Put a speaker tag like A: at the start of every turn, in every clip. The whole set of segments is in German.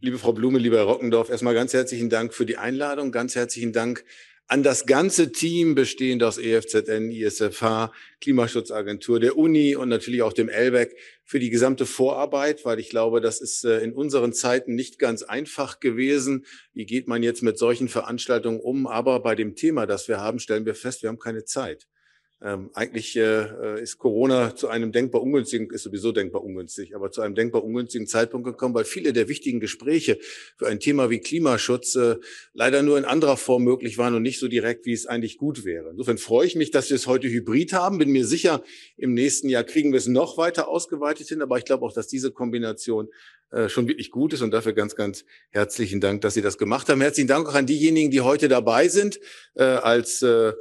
A: Liebe Frau Blume, lieber Herr Rockendorf, erstmal ganz herzlichen Dank für die Einladung, ganz herzlichen Dank an das ganze Team bestehend aus EFZN, ISFH, Klimaschutzagentur, der Uni und natürlich auch dem LBEC für die gesamte Vorarbeit, weil ich glaube, das ist äh, in unseren Zeiten nicht ganz einfach gewesen. Wie geht man jetzt mit solchen Veranstaltungen um? Aber bei dem Thema, das wir haben, stellen wir fest, wir haben keine Zeit. Ähm, eigentlich äh, äh, ist Corona zu einem denkbar ungünstigen, ist sowieso denkbar ungünstig, aber zu einem denkbar ungünstigen Zeitpunkt gekommen, weil viele der wichtigen Gespräche für ein Thema wie Klimaschutz äh, leider nur in anderer Form möglich waren und nicht so direkt, wie es eigentlich gut wäre. Insofern freue ich mich, dass wir es heute hybrid haben. Bin mir sicher, im nächsten Jahr kriegen wir es noch weiter ausgeweitet hin, aber ich glaube auch, dass diese Kombination äh, schon wirklich gut ist und dafür ganz, ganz herzlichen Dank, dass Sie das gemacht haben. Herzlichen Dank auch an diejenigen, die heute dabei sind äh, als äh,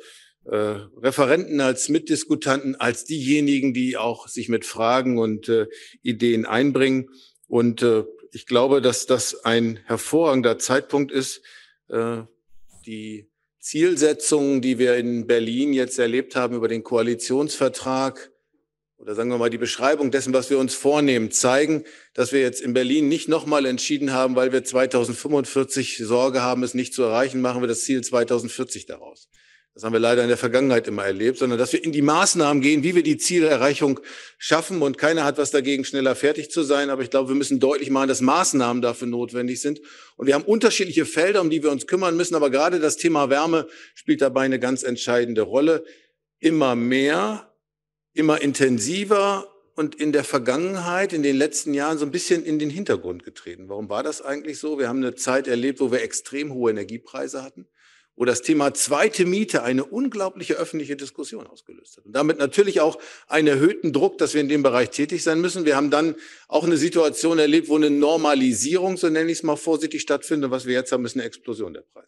A: äh, Referenten, als Mitdiskutanten, als diejenigen, die auch sich mit Fragen und äh, Ideen einbringen. Und äh, ich glaube, dass das ein hervorragender Zeitpunkt ist, äh, die Zielsetzungen, die wir in Berlin jetzt erlebt haben über den Koalitionsvertrag oder sagen wir mal die Beschreibung dessen, was wir uns vornehmen, zeigen, dass wir jetzt in Berlin nicht nochmal entschieden haben, weil wir 2045 Sorge haben, es nicht zu erreichen, machen wir das Ziel 2040 daraus das haben wir leider in der Vergangenheit immer erlebt, sondern dass wir in die Maßnahmen gehen, wie wir die Zielerreichung schaffen. Und keiner hat was dagegen, schneller fertig zu sein. Aber ich glaube, wir müssen deutlich machen, dass Maßnahmen dafür notwendig sind. Und wir haben unterschiedliche Felder, um die wir uns kümmern müssen. Aber gerade das Thema Wärme spielt dabei eine ganz entscheidende Rolle. Immer mehr, immer intensiver und in der Vergangenheit, in den letzten Jahren so ein bisschen in den Hintergrund getreten. Warum war das eigentlich so? Wir haben eine Zeit erlebt, wo wir extrem hohe Energiepreise hatten wo das Thema zweite Miete eine unglaubliche öffentliche Diskussion ausgelöst hat. Und damit natürlich auch einen erhöhten Druck, dass wir in dem Bereich tätig sein müssen. Wir haben dann auch eine Situation erlebt, wo eine Normalisierung, so nenne ich es mal vorsichtig, stattfindet. was wir jetzt haben, ist eine Explosion der Preise.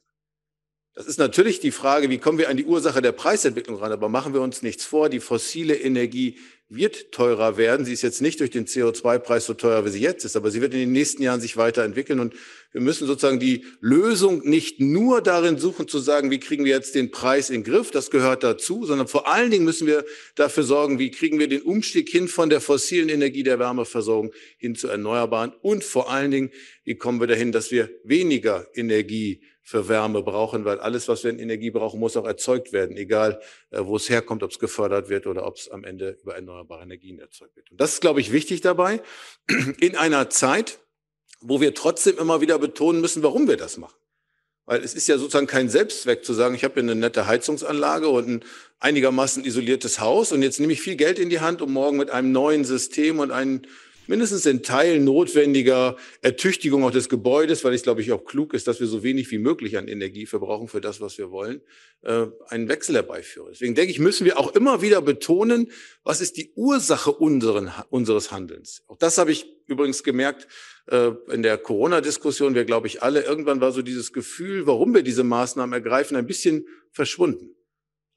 A: Das ist natürlich die Frage, wie kommen wir an die Ursache der Preisentwicklung ran? Aber machen wir uns nichts vor, die fossile Energie wird teurer werden. Sie ist jetzt nicht durch den CO2-Preis so teuer, wie sie jetzt ist, aber sie wird in den nächsten Jahren sich weiterentwickeln. Und wir müssen sozusagen die Lösung nicht nur darin suchen, zu sagen, wie kriegen wir jetzt den Preis in den Griff, das gehört dazu, sondern vor allen Dingen müssen wir dafür sorgen, wie kriegen wir den Umstieg hin von der fossilen Energie der Wärmeversorgung hin zu erneuerbaren und vor allen Dingen, wie kommen wir dahin, dass wir weniger Energie für Wärme brauchen, weil alles, was wir in Energie brauchen, muss auch erzeugt werden, egal äh, wo es herkommt, ob es gefördert wird oder ob es am Ende über erneuerbare Energien erzeugt wird. Und das ist, glaube ich, wichtig dabei, in einer Zeit, wo wir trotzdem immer wieder betonen müssen, warum wir das machen. Weil es ist ja sozusagen kein Selbstzweck zu sagen, ich habe hier eine nette Heizungsanlage und ein einigermaßen isoliertes Haus und jetzt nehme ich viel Geld in die Hand, um morgen mit einem neuen System und einem mindestens in Teilen notwendiger Ertüchtigung auch des Gebäudes, weil es, glaube ich, auch klug ist, dass wir so wenig wie möglich an Energie verbrauchen für das, was wir wollen, äh, einen Wechsel herbeiführen. Deswegen denke ich, müssen wir auch immer wieder betonen, was ist die Ursache unseren, unseres Handelns. Auch das habe ich übrigens gemerkt äh, in der Corona-Diskussion. Wir, glaube ich, alle, irgendwann war so dieses Gefühl, warum wir diese Maßnahmen ergreifen, ein bisschen verschwunden.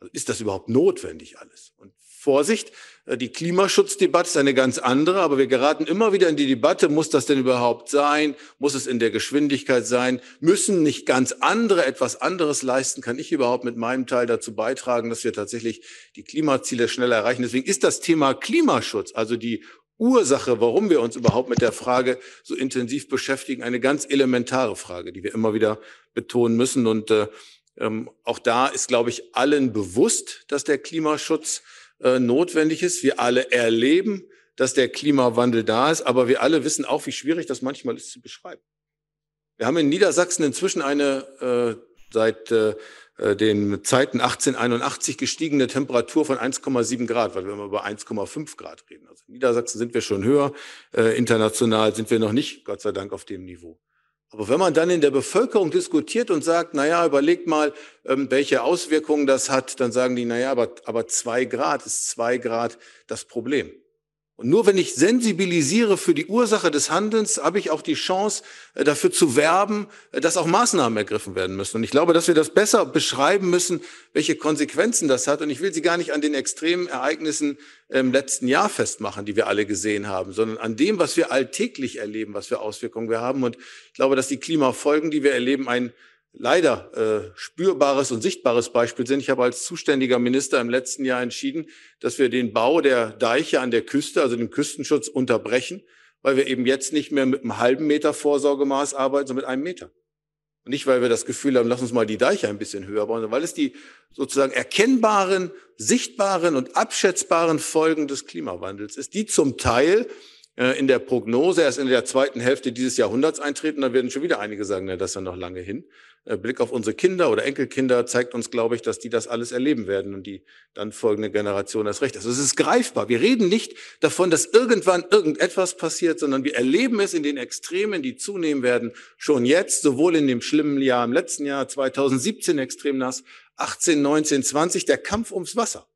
A: Also ist das überhaupt notwendig alles? Und Vorsicht, äh, die Klimaschutzdebatte ist eine ganz andere, aber wir geraten immer wieder in die Debatte, muss das denn überhaupt sein? Muss es in der Geschwindigkeit sein? Müssen nicht ganz andere etwas anderes leisten? Kann ich überhaupt mit meinem Teil dazu beitragen, dass wir tatsächlich die Klimaziele schneller erreichen? Deswegen ist das Thema Klimaschutz, also die Ursache, warum wir uns überhaupt mit der Frage so intensiv beschäftigen, eine ganz elementare Frage, die wir immer wieder betonen müssen. Und äh, ähm, auch da ist, glaube ich, allen bewusst, dass der Klimaschutz äh, notwendig ist. Wir alle erleben, dass der Klimawandel da ist, aber wir alle wissen auch, wie schwierig das manchmal ist zu beschreiben. Wir haben in Niedersachsen inzwischen eine äh, seit äh, äh den Zeiten 1881 gestiegene Temperatur von 1,7 Grad, weil wir immer über 1,5 Grad reden. Also in Niedersachsen sind wir schon höher, äh, international sind wir noch nicht, Gott sei Dank, auf dem Niveau. Aber wenn man dann in der Bevölkerung diskutiert und sagt, naja, überlegt mal, ähm, welche Auswirkungen das hat, dann sagen die, naja, aber, aber zwei Grad ist zwei Grad das Problem. Und nur wenn ich sensibilisiere für die Ursache des Handelns, habe ich auch die Chance, äh, dafür zu werben, äh, dass auch Maßnahmen ergriffen werden müssen. Und ich glaube, dass wir das besser beschreiben müssen, welche Konsequenzen das hat. Und ich will sie gar nicht an den extremen Ereignissen im ähm, letzten Jahr festmachen, die wir alle gesehen haben, sondern an dem, was wir alltäglich erleben, was für Auswirkungen wir haben. Und ich glaube, dass die Klimafolgen, die wir erleben, ein leider äh, spürbares und sichtbares Beispiel sind. Ich habe als zuständiger Minister im letzten Jahr entschieden, dass wir den Bau der Deiche an der Küste, also den Küstenschutz, unterbrechen, weil wir eben jetzt nicht mehr mit einem halben Meter Vorsorgemaß arbeiten, sondern mit einem Meter. Und nicht, weil wir das Gefühl haben, lass uns mal die Deiche ein bisschen höher bauen, sondern weil es die sozusagen erkennbaren, sichtbaren und abschätzbaren Folgen des Klimawandels ist, die zum Teil äh, in der Prognose erst in der zweiten Hälfte dieses Jahrhunderts eintreten, Da werden schon wieder einige sagen, na, das ist ja noch lange hin. Äh, Blick auf unsere Kinder oder Enkelkinder zeigt uns, glaube ich, dass die das alles erleben werden und die dann folgende Generation das Recht. Also es ist greifbar. Wir reden nicht davon, dass irgendwann irgendetwas passiert, sondern wir erleben es in den Extremen, die zunehmen werden, schon jetzt, sowohl in dem schlimmen Jahr im letzten Jahr 2017 extrem nass, 18, 19, 20, der Kampf ums Wasser.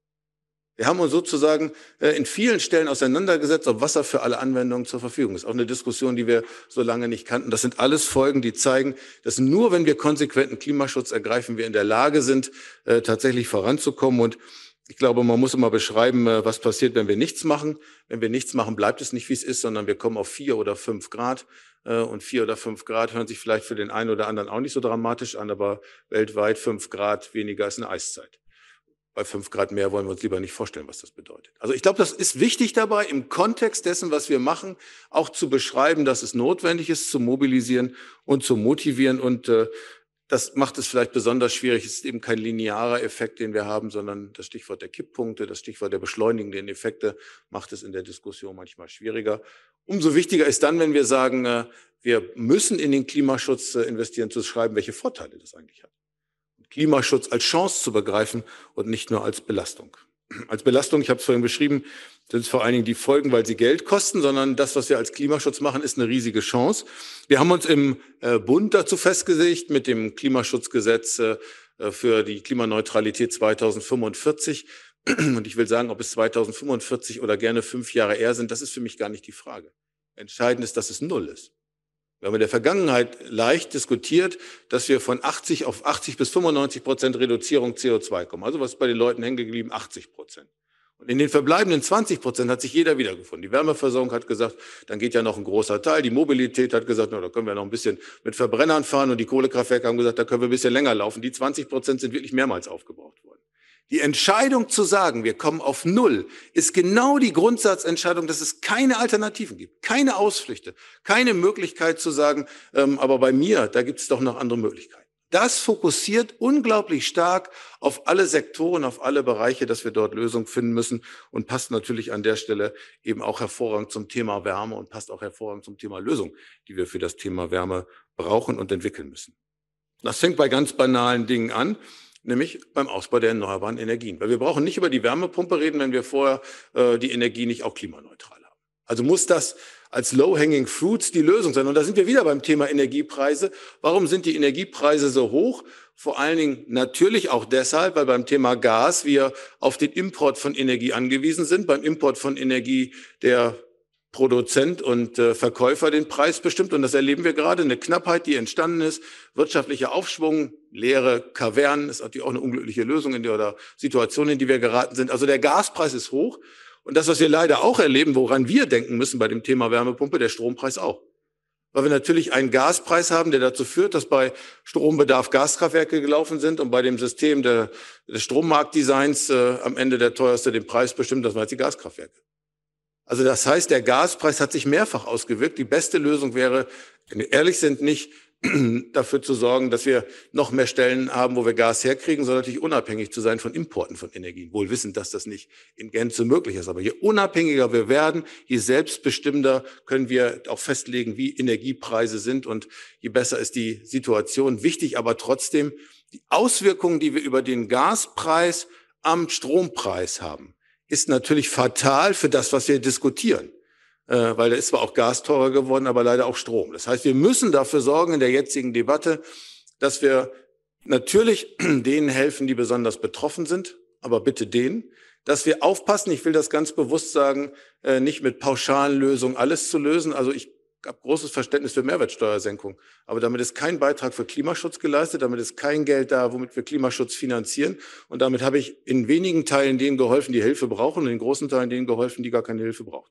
A: Wir haben uns sozusagen äh, in vielen Stellen auseinandergesetzt, ob Wasser für alle Anwendungen zur Verfügung ist. Auch eine Diskussion, die wir so lange nicht kannten. Das sind alles Folgen, die zeigen, dass nur wenn wir konsequenten Klimaschutz ergreifen, wir in der Lage sind, äh, tatsächlich voranzukommen. Und ich glaube, man muss immer beschreiben, äh, was passiert, wenn wir nichts machen. Wenn wir nichts machen, bleibt es nicht, wie es ist, sondern wir kommen auf vier oder fünf Grad. Und vier oder fünf Grad hören sich vielleicht für den einen oder anderen auch nicht so dramatisch an, aber weltweit fünf Grad weniger ist eine Eiszeit bei fünf Grad mehr wollen wir uns lieber nicht vorstellen, was das bedeutet. Also ich glaube, das ist wichtig dabei, im Kontext dessen, was wir machen, auch zu beschreiben, dass es notwendig ist, zu mobilisieren und zu motivieren. Und äh, das macht es vielleicht besonders schwierig. Es ist eben kein linearer Effekt, den wir haben, sondern das Stichwort der Kipppunkte, das Stichwort der beschleunigenden Effekte macht es in der Diskussion manchmal schwieriger. Umso wichtiger ist dann, wenn wir sagen, äh, wir müssen in den Klimaschutz äh, investieren, zu schreiben, welche Vorteile das eigentlich hat. Klimaschutz als Chance zu begreifen und nicht nur als Belastung. Als Belastung, ich habe es vorhin beschrieben, sind es vor allen Dingen die Folgen, weil sie Geld kosten, sondern das, was wir als Klimaschutz machen, ist eine riesige Chance. Wir haben uns im äh, Bund dazu festgesetzt mit dem Klimaschutzgesetz äh, für die Klimaneutralität 2045. Und ich will sagen, ob es 2045 oder gerne fünf Jahre eher sind, das ist für mich gar nicht die Frage. Entscheidend ist, dass es null ist. Wir haben in der Vergangenheit leicht diskutiert, dass wir von 80 auf 80 bis 95 Prozent Reduzierung CO2 kommen. Also was ist bei den Leuten hängen geblieben? 80 Prozent. Und in den verbleibenden 20 Prozent hat sich jeder wiedergefunden. Die Wärmeversorgung hat gesagt, dann geht ja noch ein großer Teil. Die Mobilität hat gesagt, na, da können wir noch ein bisschen mit Verbrennern fahren. Und die Kohlekraftwerke haben gesagt, da können wir ein bisschen länger laufen. Die 20 Prozent sind wirklich mehrmals aufgebaut. Die Entscheidung zu sagen, wir kommen auf Null, ist genau die Grundsatzentscheidung, dass es keine Alternativen gibt, keine Ausflüchte, keine Möglichkeit zu sagen, ähm, aber bei mir, da gibt es doch noch andere Möglichkeiten. Das fokussiert unglaublich stark auf alle Sektoren, auf alle Bereiche, dass wir dort Lösungen finden müssen und passt natürlich an der Stelle eben auch hervorragend zum Thema Wärme und passt auch hervorragend zum Thema Lösung, die wir für das Thema Wärme brauchen und entwickeln müssen. Das fängt bei ganz banalen Dingen an nämlich beim Ausbau der erneuerbaren Energien. Weil wir brauchen nicht über die Wärmepumpe reden, wenn wir vorher äh, die Energie nicht auch klimaneutral haben. Also muss das als Low-Hanging Fruits die Lösung sein. Und da sind wir wieder beim Thema Energiepreise. Warum sind die Energiepreise so hoch? Vor allen Dingen natürlich auch deshalb, weil beim Thema Gas wir auf den Import von Energie angewiesen sind, beim Import von Energie, der Produzent und äh, Verkäufer den Preis bestimmt. Und das erleben wir gerade. Eine Knappheit, die entstanden ist, wirtschaftlicher Aufschwung, leere Kavernen, ist natürlich auch eine unglückliche Lösung in der oder Situation, in die wir geraten sind. Also der Gaspreis ist hoch. Und das, was wir leider auch erleben, woran wir denken müssen bei dem Thema Wärmepumpe, der Strompreis auch. Weil wir natürlich einen Gaspreis haben, der dazu führt, dass bei Strombedarf Gaskraftwerke gelaufen sind und bei dem System der, des Strommarktdesigns äh, am Ende der teuerste den Preis bestimmt, das waren jetzt die Gaskraftwerke. Also das heißt, der Gaspreis hat sich mehrfach ausgewirkt. Die beste Lösung wäre, wenn wir ehrlich sind, nicht dafür zu sorgen, dass wir noch mehr Stellen haben, wo wir Gas herkriegen, sondern natürlich unabhängig zu sein von Importen von Energien. Wohl wissend, dass das nicht in Gänze möglich ist. Aber je unabhängiger wir werden, je selbstbestimmter können wir auch festlegen, wie Energiepreise sind und je besser ist die Situation. Wichtig aber trotzdem, die Auswirkungen, die wir über den Gaspreis am Strompreis haben, ist natürlich fatal für das, was wir diskutieren. Äh, weil da ist zwar auch Gas teurer geworden, aber leider auch Strom. Das heißt, wir müssen dafür sorgen in der jetzigen Debatte, dass wir natürlich denen helfen, die besonders betroffen sind, aber bitte denen, dass wir aufpassen, ich will das ganz bewusst sagen, äh, nicht mit pauschalen Lösungen alles zu lösen. Also ich gab großes Verständnis für Mehrwertsteuersenkung. Aber damit ist kein Beitrag für Klimaschutz geleistet, damit ist kein Geld da, womit wir Klimaschutz finanzieren. Und damit habe ich in wenigen Teilen denen geholfen, die Hilfe brauchen, und in großen Teilen denen geholfen, die gar keine Hilfe brauchen.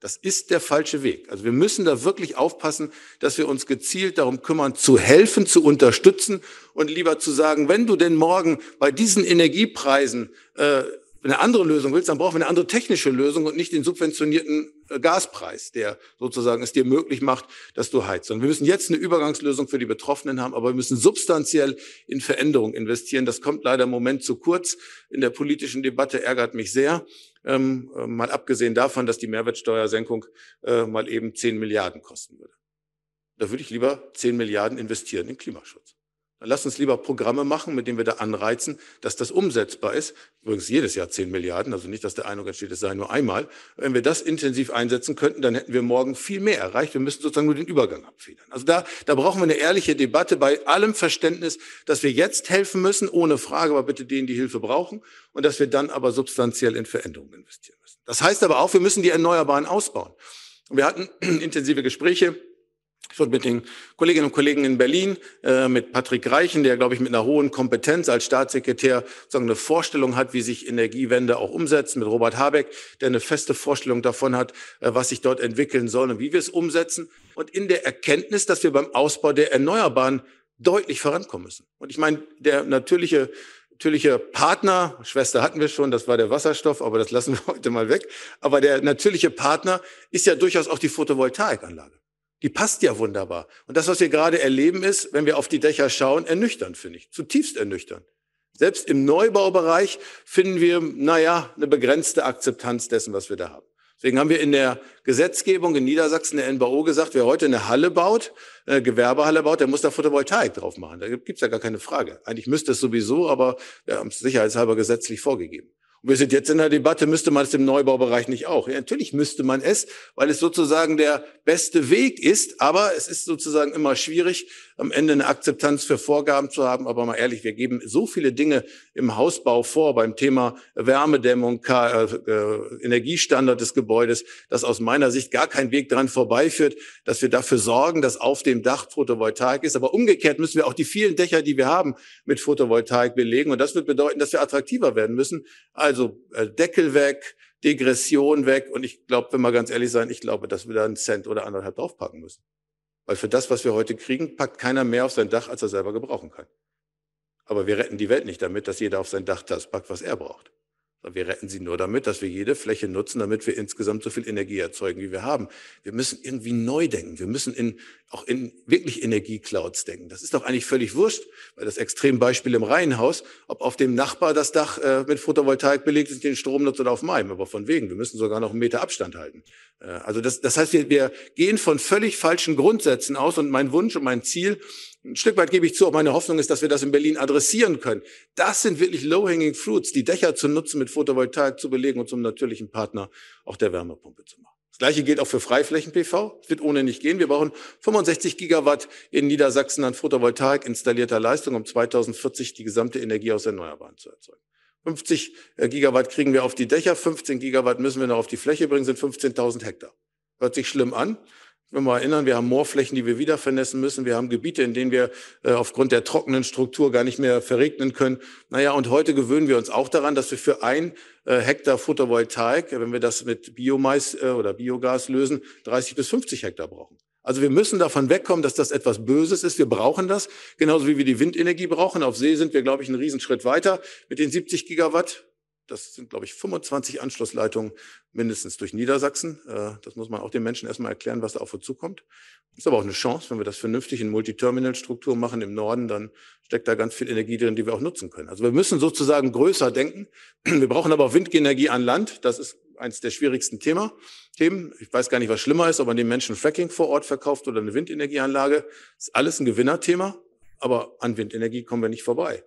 A: Das ist der falsche Weg. Also wir müssen da wirklich aufpassen, dass wir uns gezielt darum kümmern, zu helfen, zu unterstützen und lieber zu sagen, wenn du denn morgen bei diesen Energiepreisen äh, wenn du eine andere Lösung willst, dann brauchen wir eine andere technische Lösung und nicht den subventionierten äh, Gaspreis, der sozusagen es dir möglich macht, dass du heizt. Und wir müssen jetzt eine Übergangslösung für die Betroffenen haben, aber wir müssen substanziell in Veränderung investieren. Das kommt leider im Moment zu kurz in der politischen Debatte, ärgert mich sehr. Ähm, äh, mal abgesehen davon, dass die Mehrwertsteuersenkung äh, mal eben 10 Milliarden kosten würde. Da würde ich lieber 10 Milliarden investieren in Klimaschutz. Dann lasst uns lieber Programme machen, mit denen wir da anreizen, dass das umsetzbar ist. Übrigens jedes Jahr 10 Milliarden, also nicht, dass der Eindruck entsteht, es sei nur einmal. Wenn wir das intensiv einsetzen könnten, dann hätten wir morgen viel mehr erreicht. Wir müssten sozusagen nur den Übergang abfedern. Also da, da brauchen wir eine ehrliche Debatte bei allem Verständnis, dass wir jetzt helfen müssen, ohne Frage, aber bitte denen, die Hilfe brauchen, und dass wir dann aber substanziell in Veränderungen investieren müssen. Das heißt aber auch, wir müssen die Erneuerbaren ausbauen. Wir hatten intensive Gespräche ich wurde mit den Kolleginnen und Kollegen in Berlin, äh, mit Patrick Reichen, der, glaube ich, mit einer hohen Kompetenz als Staatssekretär sozusagen eine Vorstellung hat, wie sich Energiewende auch umsetzt, mit Robert Habeck, der eine feste Vorstellung davon hat, äh, was sich dort entwickeln soll und wie wir es umsetzen. Und in der Erkenntnis, dass wir beim Ausbau der Erneuerbaren deutlich vorankommen müssen. Und ich meine, der natürliche natürliche Partner, Schwester hatten wir schon, das war der Wasserstoff, aber das lassen wir heute mal weg. Aber der natürliche Partner ist ja durchaus auch die Photovoltaikanlage die passt ja wunderbar. Und das, was wir gerade erleben, ist, wenn wir auf die Dächer schauen, ernüchternd, finde ich, zutiefst ernüchternd. Selbst im Neubaubereich finden wir, naja, eine begrenzte Akzeptanz dessen, was wir da haben. Deswegen haben wir in der Gesetzgebung in Niedersachsen, der NBO, gesagt, wer heute eine Halle baut, eine äh, Gewerbehalle baut, der muss da Photovoltaik drauf machen. Da gibt's ja gar keine Frage. Eigentlich müsste es sowieso, aber wir haben es sicherheitshalber gesetzlich vorgegeben. Wir sind jetzt in der Debatte, müsste man es im Neubaubereich nicht auch? Ja, natürlich müsste man es, weil es sozusagen der beste Weg ist, aber es ist sozusagen immer schwierig, am Ende eine Akzeptanz für Vorgaben zu haben. Aber mal ehrlich, wir geben so viele Dinge im Hausbau vor, beim Thema Wärmedämmung, äh, äh, Energiestandard des Gebäudes, dass aus meiner Sicht gar kein Weg dran vorbeiführt, dass wir dafür sorgen, dass auf dem Dach Photovoltaik ist. Aber umgekehrt müssen wir auch die vielen Dächer, die wir haben, mit Photovoltaik belegen. Und das wird bedeuten, dass wir attraktiver werden müssen. Also also äh, Deckel weg, Degression weg. Und ich glaube, wenn wir ganz ehrlich sein, ich glaube, dass wir da einen Cent oder anderthalb draufpacken müssen. Weil für das, was wir heute kriegen, packt keiner mehr auf sein Dach, als er selber gebrauchen kann. Aber wir retten die Welt nicht damit, dass jeder auf sein Dach das packt, was er braucht. Wir retten sie nur damit, dass wir jede Fläche nutzen, damit wir insgesamt so viel Energie erzeugen, wie wir haben. Wir müssen irgendwie neu denken. Wir müssen in, auch in wirklich Energieclouds denken. Das ist doch eigentlich völlig wurscht, weil das Extrembeispiel im Reihenhaus, ob auf dem Nachbar das Dach äh, mit Photovoltaik belegt ist, den Strom nutzt oder auf meinem. Aber von wegen, wir müssen sogar noch einen Meter Abstand halten. Äh, also das, das heißt, wir, wir gehen von völlig falschen Grundsätzen aus und mein Wunsch und mein Ziel ein Stück weit gebe ich zu, auch meine Hoffnung ist, dass wir das in Berlin adressieren können. Das sind wirklich low-hanging fruits, die Dächer zu nutzen, mit Photovoltaik zu belegen und zum natürlichen Partner auch der Wärmepumpe zu machen. Das Gleiche gilt auch für Freiflächen-PV. Es wird ohne nicht gehen. Wir brauchen 65 Gigawatt in Niedersachsen an Photovoltaik installierter Leistung, um 2040 die gesamte Energie aus Erneuerbaren zu erzeugen. 50 äh, Gigawatt kriegen wir auf die Dächer, 15 Gigawatt müssen wir noch auf die Fläche bringen, sind 15.000 Hektar. Hört sich schlimm an, wenn wir mal erinnern, wir haben Moorflächen, die wir wieder vernässen müssen. Wir haben Gebiete, in denen wir äh, aufgrund der trockenen Struktur gar nicht mehr verregnen können. Naja, und heute gewöhnen wir uns auch daran, dass wir für ein äh, Hektar Photovoltaik, wenn wir das mit Biomais äh, oder Biogas lösen, 30 bis 50 Hektar brauchen. Also wir müssen davon wegkommen, dass das etwas Böses ist. Wir brauchen das, genauso wie wir die Windenergie brauchen. Auf See sind wir, glaube ich, einen Riesenschritt weiter mit den 70 Gigawatt. Das sind, glaube ich, 25 Anschlussleitungen mindestens durch Niedersachsen. Äh, das muss man auch den Menschen erstmal erklären, was da auf uns zukommt. Ist aber auch eine Chance, wenn wir das vernünftig in Multiterminal-Struktur machen im Norden, dann steckt da ganz viel Energie drin, die wir auch nutzen können. Also wir müssen sozusagen größer denken. Wir brauchen aber auch Windenergie an Land. Das ist eines der schwierigsten Thema, Themen. Ich weiß gar nicht, was schlimmer ist, ob man den Menschen Fracking vor Ort verkauft oder eine Windenergieanlage. ist alles ein Gewinnerthema, aber an Windenergie kommen wir nicht vorbei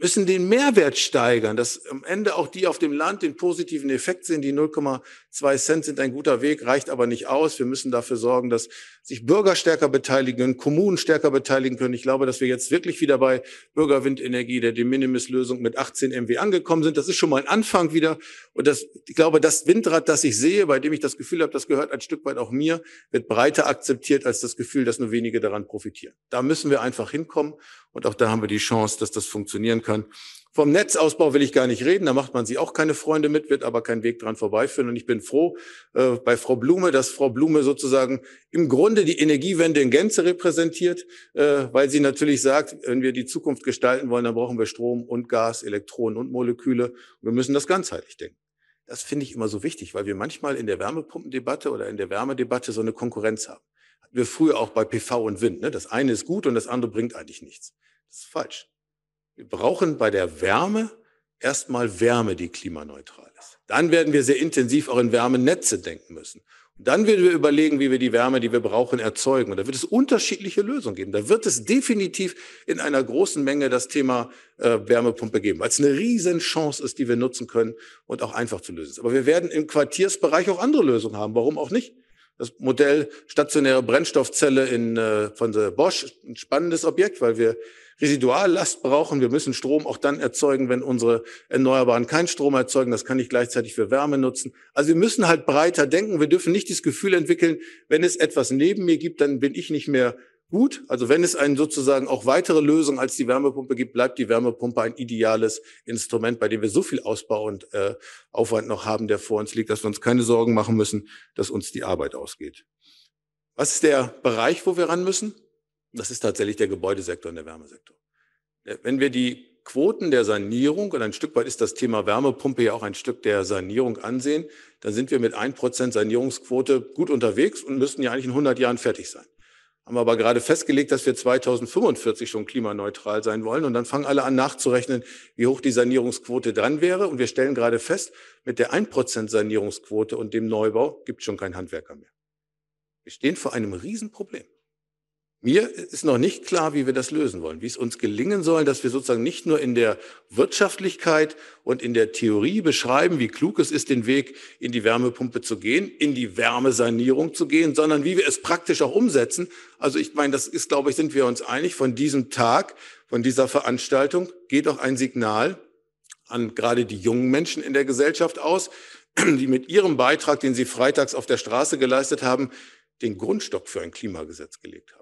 A: müssen den Mehrwert steigern, dass am Ende auch die auf dem Land den positiven Effekt sehen. Die 0,2 Cent sind ein guter Weg, reicht aber nicht aus. Wir müssen dafür sorgen, dass sich Bürger stärker beteiligen, Kommunen stärker beteiligen können. Ich glaube, dass wir jetzt wirklich wieder bei Bürgerwindenergie, der De Minimis-Lösung mit 18 MW angekommen sind. Das ist schon mal ein Anfang wieder. Und das, ich glaube, das Windrad, das ich sehe, bei dem ich das Gefühl habe, das gehört ein Stück weit auch mir, wird breiter akzeptiert als das Gefühl, dass nur wenige daran profitieren. Da müssen wir einfach hinkommen. Und auch da haben wir die Chance, dass das funktionieren kann kann. Vom Netzausbau will ich gar nicht reden, da macht man sich auch keine Freunde mit, wird aber kein Weg dran vorbeiführen. Und ich bin froh äh, bei Frau Blume, dass Frau Blume sozusagen im Grunde die Energiewende in Gänze repräsentiert, äh, weil sie natürlich sagt, wenn wir die Zukunft gestalten wollen, dann brauchen wir Strom und Gas, Elektronen und Moleküle. Und wir müssen das ganzheitlich denken. Das finde ich immer so wichtig, weil wir manchmal in der Wärmepumpendebatte oder in der Wärmedebatte so eine Konkurrenz haben. Hatten wir früher auch bei PV und Wind. Ne? Das eine ist gut und das andere bringt eigentlich nichts. Das ist falsch. Wir brauchen bei der Wärme erstmal Wärme, die klimaneutral ist. Dann werden wir sehr intensiv auch in Wärmenetze denken müssen. Und dann werden wir überlegen, wie wir die Wärme, die wir brauchen, erzeugen. Und da wird es unterschiedliche Lösungen geben. Da wird es definitiv in einer großen Menge das Thema äh, Wärmepumpe geben, weil es eine Riesenchance ist, die wir nutzen können und auch einfach zu lösen ist. Aber wir werden im Quartiersbereich auch andere Lösungen haben. Warum auch nicht? Das Modell stationäre Brennstoffzelle in, äh, von der Bosch, ein spannendes Objekt, weil wir Residuallast brauchen. Wir müssen Strom auch dann erzeugen, wenn unsere Erneuerbaren keinen Strom erzeugen. Das kann ich gleichzeitig für Wärme nutzen. Also wir müssen halt breiter denken. Wir dürfen nicht das Gefühl entwickeln, wenn es etwas neben mir gibt, dann bin ich nicht mehr gut. Also wenn es einen sozusagen auch weitere Lösung als die Wärmepumpe gibt, bleibt die Wärmepumpe ein ideales Instrument, bei dem wir so viel Ausbau und äh, Aufwand noch haben, der vor uns liegt, dass wir uns keine Sorgen machen müssen, dass uns die Arbeit ausgeht. Was ist der Bereich, wo wir ran müssen? Das ist tatsächlich der Gebäudesektor und der Wärmesektor. Wenn wir die Quoten der Sanierung, und ein Stück weit ist das Thema Wärmepumpe ja auch ein Stück der Sanierung ansehen, dann sind wir mit 1% Sanierungsquote gut unterwegs und müssten ja eigentlich in 100 Jahren fertig sein. Haben wir aber gerade festgelegt, dass wir 2045 schon klimaneutral sein wollen. Und dann fangen alle an nachzurechnen, wie hoch die Sanierungsquote dann wäre. Und wir stellen gerade fest, mit der 1% Sanierungsquote und dem Neubau gibt es schon keinen Handwerker mehr. Wir stehen vor einem Riesenproblem. Mir ist noch nicht klar, wie wir das lösen wollen, wie es uns gelingen soll, dass wir sozusagen nicht nur in der Wirtschaftlichkeit und in der Theorie beschreiben, wie klug es ist, den Weg in die Wärmepumpe zu gehen, in die Wärmesanierung zu gehen, sondern wie wir es praktisch auch umsetzen. Also ich meine, das ist, glaube ich, sind wir uns einig, von diesem Tag, von dieser Veranstaltung geht auch ein Signal an gerade die jungen Menschen in der Gesellschaft aus, die mit ihrem Beitrag, den sie freitags auf der Straße geleistet haben, den Grundstock für ein Klimagesetz gelegt haben.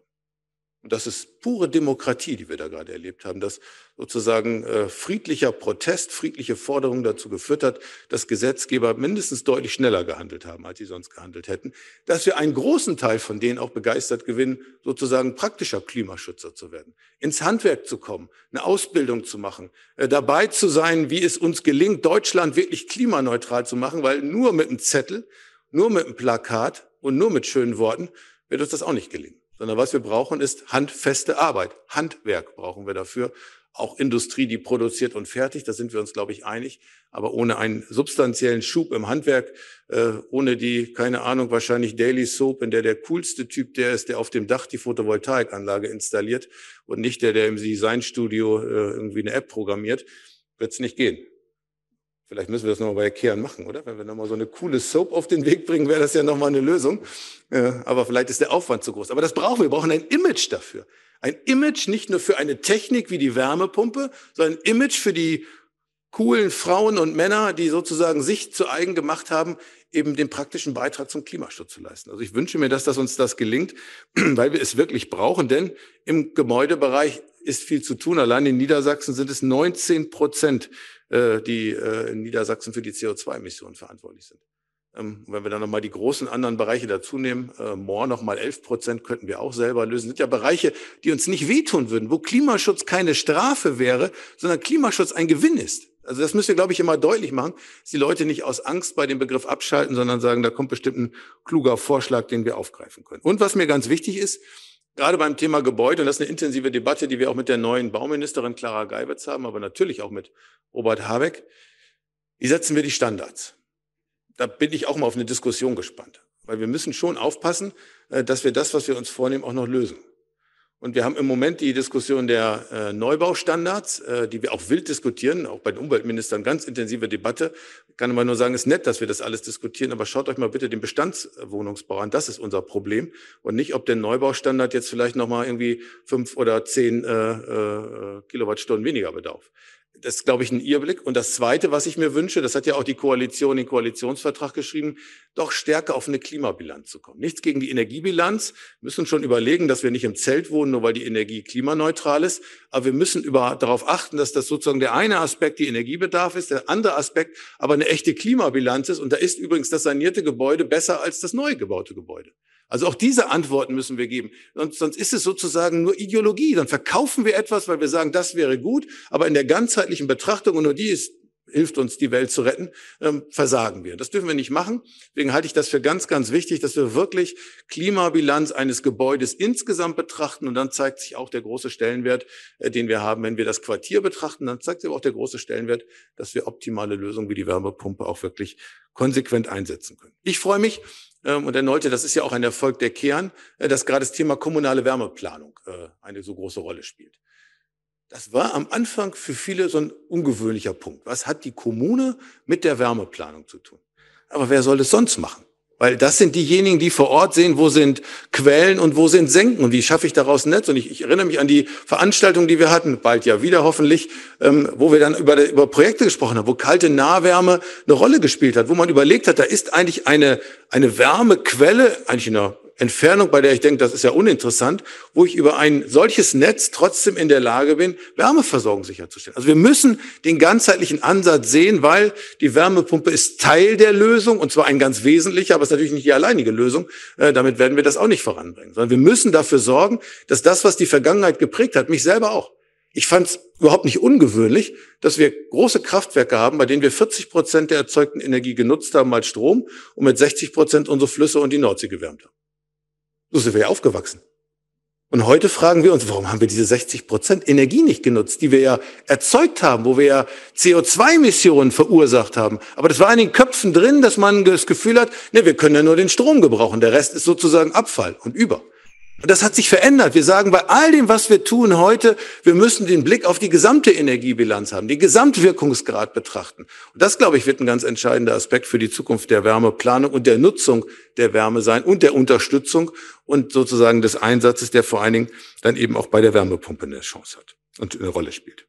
A: Und das ist pure Demokratie, die wir da gerade erlebt haben, dass sozusagen äh, friedlicher Protest, friedliche Forderungen dazu geführt hat, dass Gesetzgeber mindestens deutlich schneller gehandelt haben, als sie sonst gehandelt hätten, dass wir einen großen Teil von denen auch begeistert gewinnen, sozusagen praktischer Klimaschützer zu werden, ins Handwerk zu kommen, eine Ausbildung zu machen, äh, dabei zu sein, wie es uns gelingt, Deutschland wirklich klimaneutral zu machen, weil nur mit einem Zettel, nur mit einem Plakat und nur mit schönen Worten wird uns das auch nicht gelingen sondern was wir brauchen, ist handfeste Arbeit. Handwerk brauchen wir dafür. Auch Industrie, die produziert und fertigt, da sind wir uns, glaube ich, einig. Aber ohne einen substanziellen Schub im Handwerk, äh, ohne die, keine Ahnung, wahrscheinlich Daily Soap, in der der coolste Typ der ist, der auf dem Dach die Photovoltaikanlage installiert und nicht der, der im Designstudio äh, irgendwie eine App programmiert, wird es nicht gehen. Vielleicht müssen wir das nochmal bei Kehren machen, oder? Wenn wir nochmal so eine coole Soap auf den Weg bringen, wäre das ja nochmal eine Lösung. Aber vielleicht ist der Aufwand zu groß. Aber das brauchen wir. Wir brauchen ein Image dafür. Ein Image nicht nur für eine Technik wie die Wärmepumpe, sondern ein Image für die coolen Frauen und Männer, die sozusagen sich zu eigen gemacht haben, eben den praktischen Beitrag zum Klimaschutz zu leisten. Also ich wünsche mir, dass das uns das gelingt, weil wir es wirklich brauchen, denn im Gebäudebereich ist viel zu tun. Allein in Niedersachsen sind es 19 Prozent, äh, die äh, in Niedersachsen für die CO2-Emissionen verantwortlich sind. Ähm, wenn wir dann nochmal die großen anderen Bereiche dazu nehmen, äh, Moor nochmal 11 Prozent könnten wir auch selber lösen. Das sind ja Bereiche, die uns nicht wehtun würden, wo Klimaschutz keine Strafe wäre, sondern Klimaschutz ein Gewinn ist. Also das müssen wir, glaube ich, immer deutlich machen, dass die Leute nicht aus Angst bei dem Begriff abschalten, sondern sagen, da kommt bestimmt ein kluger Vorschlag, den wir aufgreifen können. Und was mir ganz wichtig ist, gerade beim Thema Gebäude, und das ist eine intensive Debatte, die wir auch mit der neuen Bauministerin Clara Geiwitz haben, aber natürlich auch mit Robert Habeck, wie setzen wir die Standards? Da bin ich auch mal auf eine Diskussion gespannt, weil wir müssen schon aufpassen, äh, dass wir das, was wir uns vornehmen, auch noch lösen. Und wir haben im Moment die Diskussion der äh, Neubaustandards, äh, die wir auch wild diskutieren, auch bei den Umweltministern ganz intensive Debatte. Kann man nur sagen, ist nett, dass wir das alles diskutieren, aber schaut euch mal bitte den Bestandswohnungsbau an. Das ist unser Problem und nicht, ob der Neubaustandard jetzt vielleicht nochmal irgendwie fünf oder zehn äh, äh, Kilowattstunden weniger bedarf das ist, glaube ich, ein Irrblick. Und das Zweite, was ich mir wünsche, das hat ja auch die Koalition in den Koalitionsvertrag geschrieben, doch stärker auf eine Klimabilanz zu kommen. Nichts gegen die Energiebilanz. Wir müssen schon überlegen, dass wir nicht im Zelt wohnen, nur weil die Energie klimaneutral ist. Aber wir müssen über, darauf achten, dass das sozusagen der eine Aspekt, die Energiebedarf ist, der andere Aspekt aber eine echte Klimabilanz ist. Und da ist übrigens das sanierte Gebäude besser als das neu gebaute Gebäude. Also auch diese Antworten müssen wir geben. Sonst, sonst ist es sozusagen nur Ideologie. Dann verkaufen wir etwas, weil wir sagen, das wäre gut, aber in der ganzheitlichen Betrachtung, und nur die ist, hilft uns, die Welt zu retten, ähm, versagen wir. Das dürfen wir nicht machen. Deswegen halte ich das für ganz, ganz wichtig, dass wir wirklich Klimabilanz eines Gebäudes insgesamt betrachten. Und dann zeigt sich auch der große Stellenwert, äh, den wir haben. Wenn wir das Quartier betrachten, dann zeigt sich aber auch der große Stellenwert, dass wir optimale Lösungen wie die Wärmepumpe auch wirklich konsequent einsetzen können. Ich freue mich, ähm, und erneute, das ist ja auch ein Erfolg der Kern, äh, dass gerade das Thema kommunale Wärmeplanung äh, eine so große Rolle spielt. Das war am Anfang für viele so ein ungewöhnlicher Punkt. Was hat die Kommune mit der Wärmeplanung zu tun? Aber wer soll es sonst machen? Weil das sind diejenigen, die vor Ort sehen, wo sind Quellen und wo sind Senken und wie schaffe ich daraus ein Netz. Und ich, ich erinnere mich an die Veranstaltung, die wir hatten, bald ja wieder hoffentlich, ähm, wo wir dann über, über Projekte gesprochen haben, wo kalte Nahwärme eine Rolle gespielt hat, wo man überlegt hat, da ist eigentlich eine, eine Wärmequelle, eigentlich in einer Entfernung, bei der ich denke, das ist ja uninteressant, wo ich über ein solches Netz trotzdem in der Lage bin, Wärmeversorgung sicherzustellen. Also wir müssen den ganzheitlichen Ansatz sehen, weil die Wärmepumpe ist Teil der Lösung und zwar ein ganz wesentlicher, aber es ist natürlich nicht die alleinige Lösung. Äh, damit werden wir das auch nicht voranbringen, sondern wir müssen dafür sorgen, dass das, was die Vergangenheit geprägt hat, mich selber auch. Ich fand es überhaupt nicht ungewöhnlich, dass wir große Kraftwerke haben, bei denen wir 40 Prozent der erzeugten Energie genutzt haben als Strom und mit 60 Prozent unsere Flüsse und die Nordsee gewärmt haben. So sind wir ja aufgewachsen. Und heute fragen wir uns, warum haben wir diese 60 Prozent Energie nicht genutzt, die wir ja erzeugt haben, wo wir ja CO2-Emissionen verursacht haben. Aber das war in den Köpfen drin, dass man das Gefühl hat, ne, wir können ja nur den Strom gebrauchen, der Rest ist sozusagen Abfall und über. Und das hat sich verändert. Wir sagen bei all dem, was wir tun heute, wir müssen den Blick auf die gesamte Energiebilanz haben, den Gesamtwirkungsgrad betrachten. Und das, glaube ich, wird ein ganz entscheidender Aspekt für die Zukunft der Wärmeplanung und der Nutzung der Wärme sein und der Unterstützung und sozusagen des Einsatzes, der vor allen Dingen dann eben auch bei der Wärmepumpe eine Chance hat und eine Rolle spielt.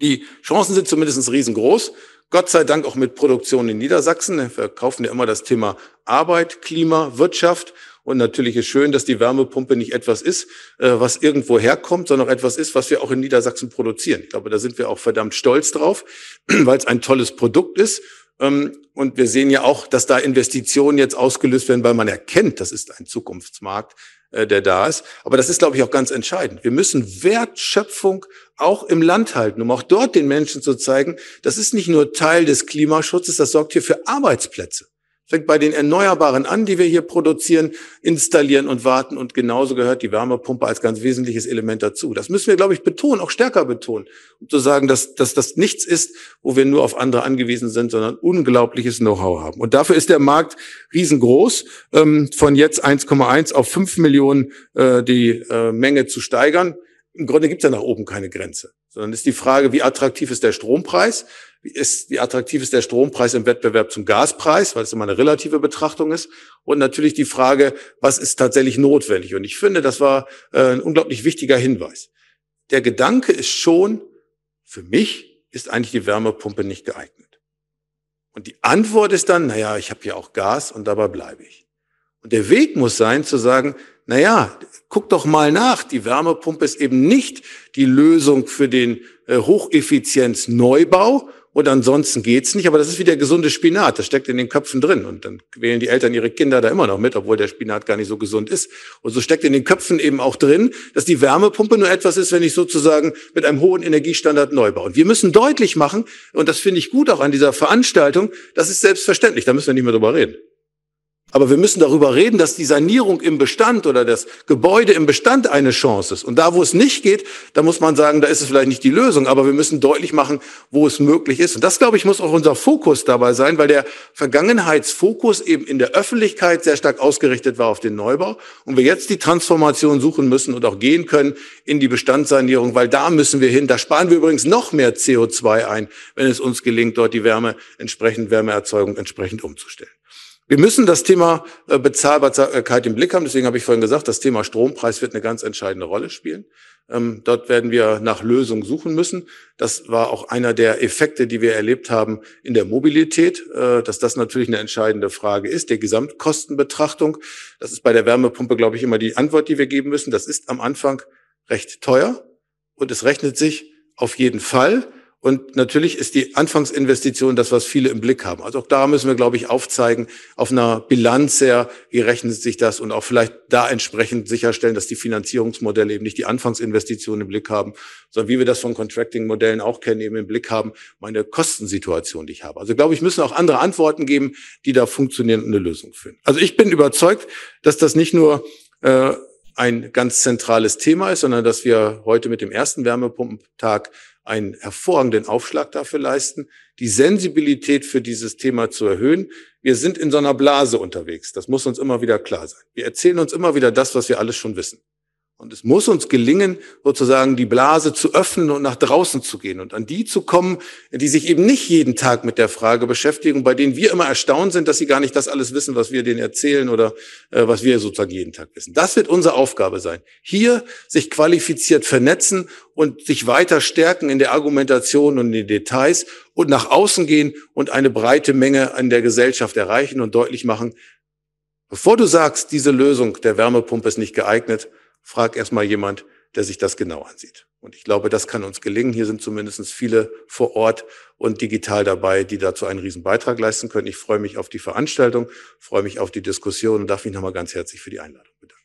A: Die Chancen sind zumindest riesengroß. Gott sei Dank auch mit Produktion in Niedersachsen. Wir verkaufen ja immer das Thema Arbeit, Klima, Wirtschaft. Und natürlich ist schön, dass die Wärmepumpe nicht etwas ist, äh, was irgendwo herkommt, sondern etwas ist, was wir auch in Niedersachsen produzieren. Ich glaube, da sind wir auch verdammt stolz drauf, weil es ein tolles Produkt ist. Ähm, und wir sehen ja auch, dass da Investitionen jetzt ausgelöst werden, weil man erkennt, das ist ein Zukunftsmarkt, äh, der da ist. Aber das ist, glaube ich, auch ganz entscheidend. Wir müssen Wertschöpfung auch im Land halten, um auch dort den Menschen zu zeigen, das ist nicht nur Teil des Klimaschutzes, das sorgt hier für Arbeitsplätze fängt bei den Erneuerbaren an, die wir hier produzieren, installieren und warten. Und genauso gehört die Wärmepumpe als ganz wesentliches Element dazu. Das müssen wir, glaube ich, betonen, auch stärker betonen, um zu sagen, dass, dass das nichts ist, wo wir nur auf andere angewiesen sind, sondern unglaubliches Know-how haben. Und dafür ist der Markt riesengroß, ähm, von jetzt 1,1 auf 5 Millionen äh, die äh, Menge zu steigern. Im Grunde gibt es ja nach oben keine Grenze, sondern ist die Frage, wie attraktiv ist der Strompreis? ist, wie attraktiv ist der Strompreis im Wettbewerb zum Gaspreis, weil es immer eine relative Betrachtung ist. Und natürlich die Frage, was ist tatsächlich notwendig? Und ich finde, das war äh, ein unglaublich wichtiger Hinweis. Der Gedanke ist schon, für mich ist eigentlich die Wärmepumpe nicht geeignet. Und die Antwort ist dann, naja, ich habe ja auch Gas und dabei bleibe ich. Und der Weg muss sein zu sagen, naja, guck doch mal nach, die Wärmepumpe ist eben nicht die Lösung für den äh, Hocheffizienz-Neubau, und ansonsten geht's nicht, aber das ist wie der gesunde Spinat, das steckt in den Köpfen drin. Und dann wählen die Eltern ihre Kinder da immer noch mit, obwohl der Spinat gar nicht so gesund ist. Und so steckt in den Köpfen eben auch drin, dass die Wärmepumpe nur etwas ist, wenn ich sozusagen mit einem hohen Energiestandard neu baue. Und wir müssen deutlich machen, und das finde ich gut auch an dieser Veranstaltung, das ist selbstverständlich, da müssen wir nicht mehr drüber reden. Aber wir müssen darüber reden, dass die Sanierung im Bestand oder das Gebäude im Bestand eine Chance ist. Und da, wo es nicht geht, da muss man sagen, da ist es vielleicht nicht die Lösung. Aber wir müssen deutlich machen, wo es möglich ist. Und das, glaube ich, muss auch unser Fokus dabei sein, weil der Vergangenheitsfokus eben in der Öffentlichkeit sehr stark ausgerichtet war auf den Neubau. Und wir jetzt die Transformation suchen müssen und auch gehen können in die Bestandssanierung, weil da müssen wir hin. Da sparen wir übrigens noch mehr CO2 ein, wenn es uns gelingt, dort die Wärme entsprechend, Wärmeerzeugung entsprechend umzustellen. Wir müssen das Thema äh, Bezahlbarkeit im Blick haben. Deswegen habe ich vorhin gesagt, das Thema Strompreis wird eine ganz entscheidende Rolle spielen. Ähm, dort werden wir nach Lösungen suchen müssen. Das war auch einer der Effekte, die wir erlebt haben in der Mobilität, äh, dass das natürlich eine entscheidende Frage ist, der Gesamtkostenbetrachtung. Das ist bei der Wärmepumpe, glaube ich, immer die Antwort, die wir geben müssen. Das ist am Anfang recht teuer und es rechnet sich auf jeden Fall. Und natürlich ist die Anfangsinvestition das, was viele im Blick haben. Also auch da müssen wir, glaube ich, aufzeigen, auf einer Bilanz her, wie rechnet sich das und auch vielleicht da entsprechend sicherstellen, dass die Finanzierungsmodelle eben nicht die Anfangsinvestition im Blick haben, sondern wie wir das von Contracting-Modellen auch kennen, eben im Blick haben, meine Kostensituation, die ich habe. Also glaube ich, müssen auch andere Antworten geben, die da funktionieren und eine Lösung finden. Also ich bin überzeugt, dass das nicht nur äh, ein ganz zentrales Thema ist, sondern dass wir heute mit dem ersten Wärmepumpentag einen hervorragenden Aufschlag dafür leisten, die Sensibilität für dieses Thema zu erhöhen. Wir sind in so einer Blase unterwegs. Das muss uns immer wieder klar sein. Wir erzählen uns immer wieder das, was wir alles schon wissen. Und es muss uns gelingen, sozusagen die Blase zu öffnen und nach draußen zu gehen und an die zu kommen, die sich eben nicht jeden Tag mit der Frage beschäftigen, bei denen wir immer erstaunt sind, dass sie gar nicht das alles wissen, was wir denen erzählen oder äh, was wir sozusagen jeden Tag wissen. Das wird unsere Aufgabe sein. Hier sich qualifiziert vernetzen und sich weiter stärken in der Argumentation und in den Details und nach außen gehen und eine breite Menge an der Gesellschaft erreichen und deutlich machen, bevor du sagst, diese Lösung der Wärmepumpe ist nicht geeignet, frag erstmal jemand, der sich das genau ansieht. Und ich glaube, das kann uns gelingen. Hier sind zumindest viele vor Ort und digital dabei, die dazu einen riesen Beitrag leisten können. Ich freue mich auf die Veranstaltung, freue mich auf die Diskussion und darf mich nochmal ganz herzlich für die Einladung bedanken.